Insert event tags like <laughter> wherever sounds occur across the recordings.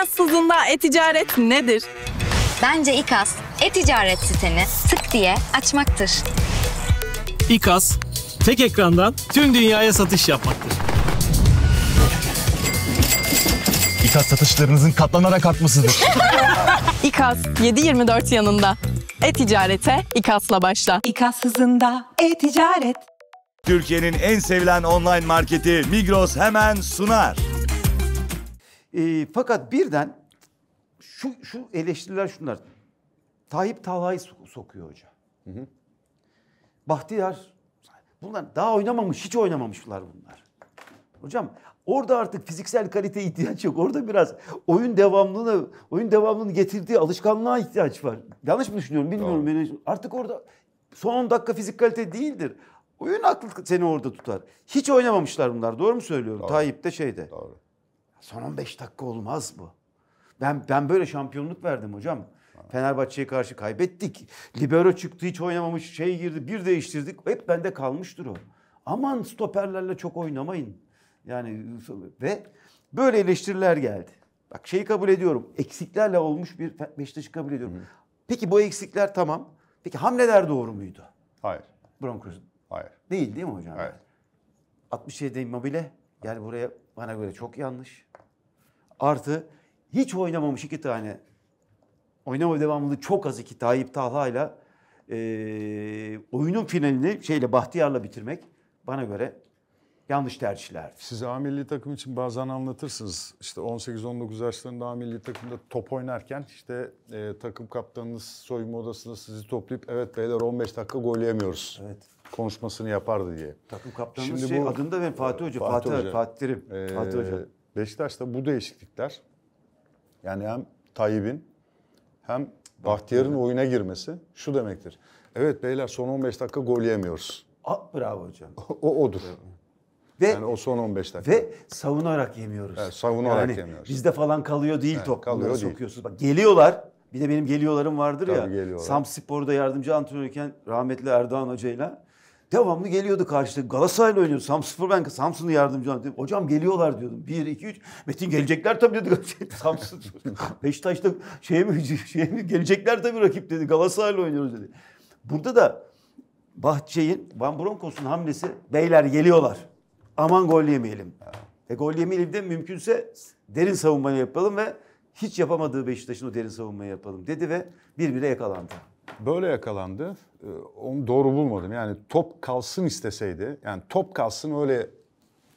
hızında e-ticaret nedir? Bence İKAS, e-ticaret siteni tık diye açmaktır. İKAS, tek ekrandan tüm dünyaya satış yapmaktır. İKAS satışlarınızın katlanarak artmasıdır. <laughs> İKAS 7-24 yanında. E-ticarete İKAS'la başla. İKAS hızında e-ticaret. Türkiye'nin en sevilen online marketi Migros hemen sunar. E, fakat birden şu, şu eleştiriler şunlar. Tayyip Talha'yı sokuyor hoca. Hı hı. Bahtiyar bunlar daha oynamamış, hiç oynamamışlar bunlar. Hocam orada artık fiziksel kalite ihtiyaç yok. Orada biraz oyun devamlılığını, oyun devamlılığını getirdiği alışkanlığa ihtiyaç var. Yanlış mı düşünüyorum bilmiyorum. Doğru. Artık orada son 10 dakika fizik kalite değildir. Oyun aklı seni orada tutar. Hiç oynamamışlar bunlar. Doğru mu söylüyorum? Doğru. Tayyip de şeyde. Doğru. Son 15 dakika olmaz bu. Ben ben böyle şampiyonluk verdim hocam. Fenerbahçe'ye karşı kaybettik. Libero çıktı hiç oynamamış şey girdi bir değiştirdik. Hep bende kalmıştır o. Aman stoperlerle çok oynamayın. Yani ve böyle eleştiriler geldi. Bak şeyi kabul ediyorum. Eksiklerle olmuş bir Beşiktaş'ı kabul ediyorum. Hı Peki bu eksikler tamam. Peki hamleler doğru muydu? Hayır. Broncos. Hayır. Değil değil mi hocam? Hayır. 67 immobile. Yani buraya bana göre çok yanlış. Artı hiç oynamamış iki tane oynama devamlılığı çok az iki Tayyip Talha'yla e, oyunun finalini şeyle Bahtiyar'la bitirmek bana göre yanlış tercihler. Siz A milli takım için bazen anlatırsınız. İşte 18-19 yaşlarında A milli takımda top oynarken işte e, takım kaptanınız soyunma odasında sizi toplayıp evet beyler 15 dakika gol yemiyoruz. Evet. Konuşmasını yapardı diye. Takım kaptanımız Şimdi şey bu, adında ben Fatih Hoca, Fatih, Fatih, Hoca. Fatih Terim, ee, Fatih Hoca. Beşiktaş'ta bu değişiklikler yani hem Tayyip'in hem Bahtiyar'ın oyuna girmesi şu demektir. Evet beyler son 15 dakika gol yemiyoruz. A, bravo hocam. <laughs> o odur. Ve, yani o son 15 dakika. Ve savunarak yemiyoruz. Evet, savunarak yani yemiyoruz. Bizde falan kalıyor değil evet, top. Kalıyor Bunları değil. sokuyorsunuz. Bak geliyorlar. Bir de benim geliyorlarım vardır Tabii ya. Geliyorlar. Samspor'da yardımcı antrenörken rahmetli Erdoğan hocayla Devamlı geliyordu karşıda. Galatasaray'la oynuyordu. Samsun ben Samsun'u yardımcı oldum. Hocam geliyorlar diyordum. Bir iki üç. Metin gelecekler tabii dedi. <laughs> Samsun. Beşiktaş'ta şey mi, <laughs> şey mi gelecekler tabii rakip dedi. Galatasaray'la oynuyoruz dedi. Burada da Bahçe'nin, Van Broncos'un hamlesi beyler geliyorlar. Aman gol yemeyelim. E gol yemeyelim de mümkünse derin savunmayı yapalım ve hiç yapamadığı Beşiktaş'ın o derin savunmayı yapalım dedi ve birbirine yakalandı böyle yakalandı. Ee, onu doğru bulmadım. Yani top kalsın isteseydi. Yani top kalsın öyle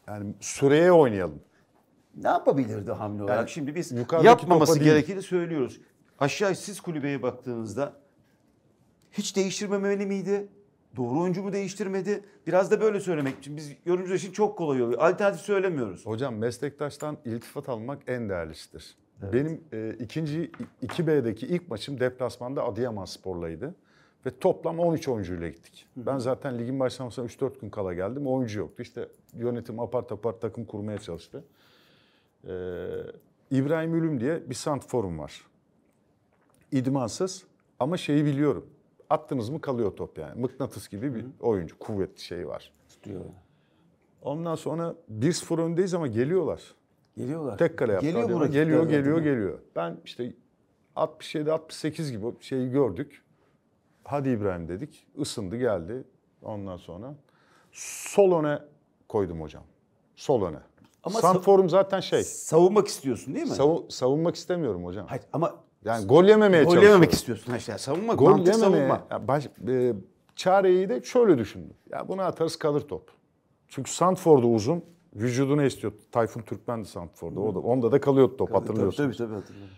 yani süreye oynayalım. Ne yapabilirdi hamle olarak? Yani Şimdi biz yapmaması gerekeni söylüyoruz. Aşağı siz kulübeye baktığınızda hiç değiştirmemeli miydi? Doğru oyuncu mu değiştirmedi? Biraz da böyle söylemek için biz yorumcular için çok kolay oluyor. Alternatif söylemiyoruz. Hocam meslektaştan iltifat almak en değerlisidir. Evet. Benim e, ikinci 2B'deki ilk maçım deplasmanda Adıyaman Spor'laydı. Ve toplam 13 oyuncuyla gittik. Ben zaten ligin başlamasına 3-4 gün kala geldim. Oyuncu yoktu. İşte yönetim apar topar takım kurmaya çalıştı. Ee, İbrahim Ülüm diye bir sant forum var. İdmansız ama şeyi biliyorum. Attınız mı kalıyor top yani. Mıknatıs gibi bir oyuncu. Kuvvetli şeyi var. Tutuyor. Ondan sonra 1-0 öndeyiz ama geliyorlar. Geliyorlar. Tek kale yaptılar. Geliyor, geliyor, geliyor, geliyor, geliyor. Ben işte 67-68 gibi şeyi gördük. Hadi İbrahim dedik. Isındı geldi ondan sonra. Sol öne koydum hocam. Sol öne. Ama Sanforum zaten şey. Savunmak istiyorsun değil mi? Savu- savunmak istemiyorum hocam. Hayır ama yani gol yememeye gol çalışıyorum. Gol yememek istiyorsun. Ha işte savunmak, gol mantık yememeye, savunma. Ya baş, e, çareyi de şöyle düşündüm. Ya bunu atarız kalır top. Çünkü Sandford'u uzun, vücudunu istiyordu. Tayfun Türkmen de Santfor'da. O da, onda da kalıyordu top hatırlıyorsun. Tabii tabii hatırlıyorum.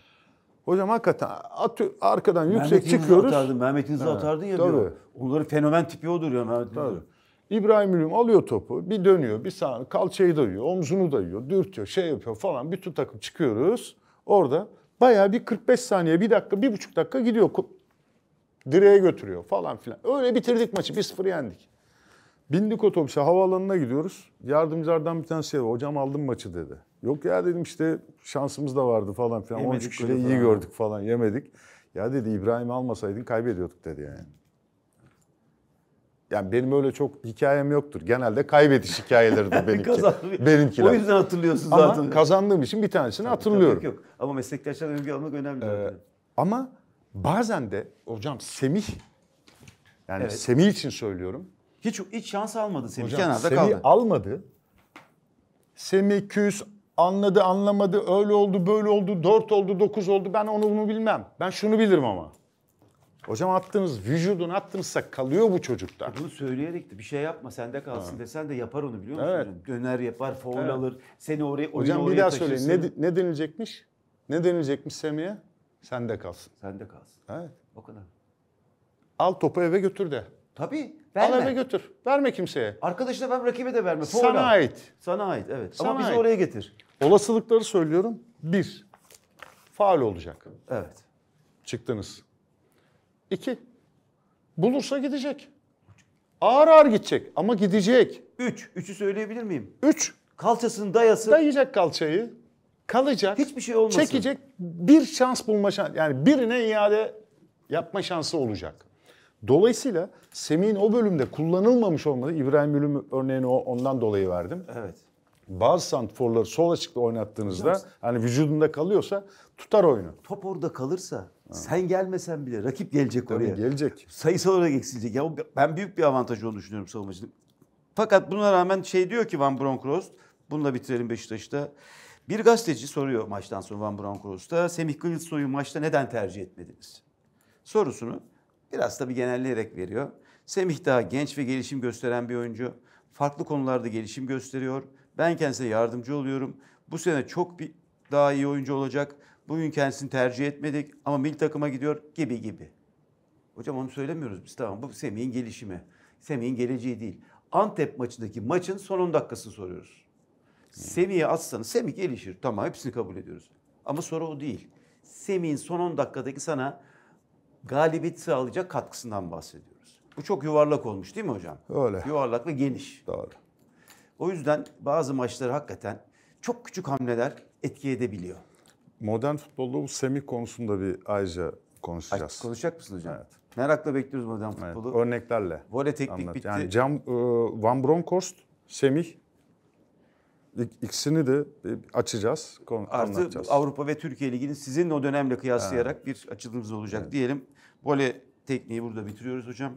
Hocam hakikaten atı, arkadan yüksek Mehmet çıkıyoruz. Atardı, Mehmet İniz'i atardın ya tabii. diyor. Onların fenomen tipi odur ya Mehmet tabii. İbrahim Ülüm alıyor topu. Bir dönüyor, bir sağ kalçayı dayıyor, omzunu dayıyor, dürtüyor, şey yapıyor falan. Bütün takım çıkıyoruz. Orada bayağı bir 45 saniye, bir dakika, bir buçuk dakika gidiyor. Direğe götürüyor falan filan. Öyle bitirdik maçı. 1-0 yendik. Bindik otobüse havaalanına gidiyoruz. Yardımcılardan bir tanesi şey Hocam aldım maçı dedi. Yok ya dedim işte şansımız da vardı falan filan. Yemedik 13 kuleyi iyi gördük falan yemedik. Ya dedi İbrahim almasaydın kaybediyorduk dedi yani. Yani benim öyle çok hikayem yoktur. Genelde kaybediş hikayeleridir <laughs> benimki. Kazandım. Benimkiler. O yüzden hatırlıyorsun zaten. Ama kazandığım için bir tanesini tabii, hatırlıyorum. Tabii yok. Ama meslektaşlardan övgü almak önemli. Ee, ama bazen de hocam Semih yani evet. Semih için söylüyorum. Hiç hiç şans almadı Semih. Hocam, Kenarda Semih kaldı. almadı. Semiküs anladı anlamadı öyle oldu böyle oldu dört oldu dokuz oldu ben onu bunu bilmem. Ben şunu bilirim ama. Hocam attığınız vücudun attığınızsa kalıyor bu çocukta. Bunu söyleyerek de bir şey yapma sende kalsın ha. desen de yapar onu biliyor musun? Evet. Döner yapar, foul evet. alır, seni oraya oyunu Hocam oraya bir daha taşırsın. söyleyin ne, ne denilecekmiş? Ne denilecekmiş Semih'e? Sende kalsın. Sende kalsın. Evet. O kadar. Al topu eve götür de. Tabii. Verme. Al eve götür. Verme kimseye. Arkadaşına ben rakibe de verme. Fola. Sana ait. Sana ait evet. Sana Ama bizi ait. oraya getir. Olasılıkları söylüyorum. Bir, faal olacak. Evet. Çıktınız. İki, bulursa gidecek. Ağır ağır gidecek ama gidecek. Üç, üçü söyleyebilir miyim? Üç. Kalçasının dayası. Dayayacak kalçayı. Kalacak. Hiçbir şey olmasın. Çekecek bir şans bulma şansı. Yani birine iade yapma şansı olacak. Dolayısıyla Semih'in o bölümde kullanılmamış olmadı. İbrahim Ülüm örneğini ondan dolayı verdim. Evet. Bazı santiforları sol açıkta oynattığınızda Hocam, hani vücudunda kalıyorsa tutar oyunu. Top orada kalırsa ha. sen gelmesen bile rakip gelecek Tabii oraya. Gelecek. Sayısal olarak eksilecek. Ya ben büyük bir avantaj olduğunu düşünüyorum savunmacının. Fakat buna rağmen şey diyor ki Van Bronckhorst, bununla bitirelim Beşiktaş'ta. Bir gazeteci soruyor maçtan sonra Van Bronckhorst'a, Semih Kılıçsoy'u maçta neden tercih etmediniz? Sorusunu Biraz da bir genelleyerek veriyor. Semih daha genç ve gelişim gösteren bir oyuncu. Farklı konularda gelişim gösteriyor. Ben kendisine yardımcı oluyorum. Bu sene çok bir daha iyi oyuncu olacak. Bugün kendisini tercih etmedik ama milli takıma gidiyor gibi gibi. Hocam onu söylemiyoruz biz tamam bu Semih'in gelişimi. Semih'in geleceği değil. Antep maçındaki maçın son 10 dakikasını soruyoruz. Hmm. Semih'i atsanız Semih gelişir. Tamam hepsini kabul ediyoruz. Ama soru o değil. Semih'in son 10 dakikadaki sana galibiyet sağlayacak katkısından bahsediyoruz. Bu çok yuvarlak olmuş değil mi hocam? Öyle. Yuvarlak ve geniş. Doğru. O yüzden bazı maçları hakikaten çok küçük hamleler etki edebiliyor. Modern futbolda bu semih konusunda bir ayrıca konuşacağız. Ay, konuşacak mısın hocam? Evet. Merakla bekliyoruz modern futbolu. Evet, örneklerle. Voley teknik anlat. bitti. Yani Cam, e, Van Bronckhorst, Semih ikisini de açacağız, Artı anlatacağız. Avrupa ve Türkiye Ligi'ni sizinle o dönemle kıyaslayarak evet. bir açılımımız olacak evet. diyelim. Vole tekniği burada bitiriyoruz hocam.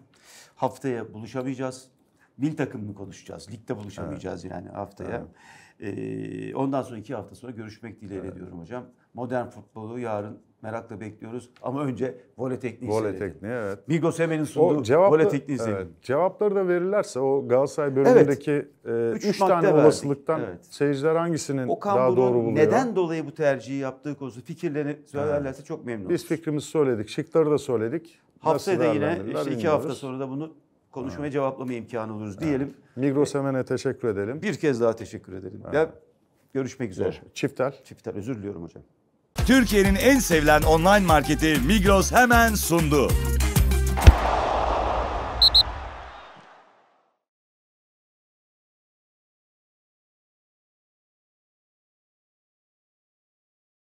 Haftaya buluşamayacağız. Mil takımını konuşacağız. Ligde buluşamayacağız evet. yani haftaya. Evet. Ee, ondan sonra iki hafta sonra görüşmek dileğiyle evet. diyorum hocam. Modern futbolu yarın Merakla bekliyoruz ama önce vole tekniği Vole seyredin. tekniği evet. Migos Hemen'in sunduğu o cevaplı, vole izleyelim. Evet, cevapları da verirlerse o Galatasaray bölümündeki 3 evet, e, üç üç tane verdik. olasılıktan evet. seyirciler hangisinin Okan daha doğru buluyor? neden dolayı bu tercihi yaptığı konusu fikirlerini söylerlerse evet. çok memnunuz. Biz fikrimizi söyledik, şıkları da söyledik. Haftaya da yine işte bilmiyoruz. iki hafta sonra da bunu konuşmaya evet. cevaplama imkanı oluruz diyelim. Evet. Migros Hemen'e e, teşekkür edelim. Bir kez daha teşekkür edelim. Evet. Ya, görüşmek üzere. Çiftel. Çiftel özür diliyorum hocam. Türkiye'nin en sevilen online marketi Migros hemen sundu.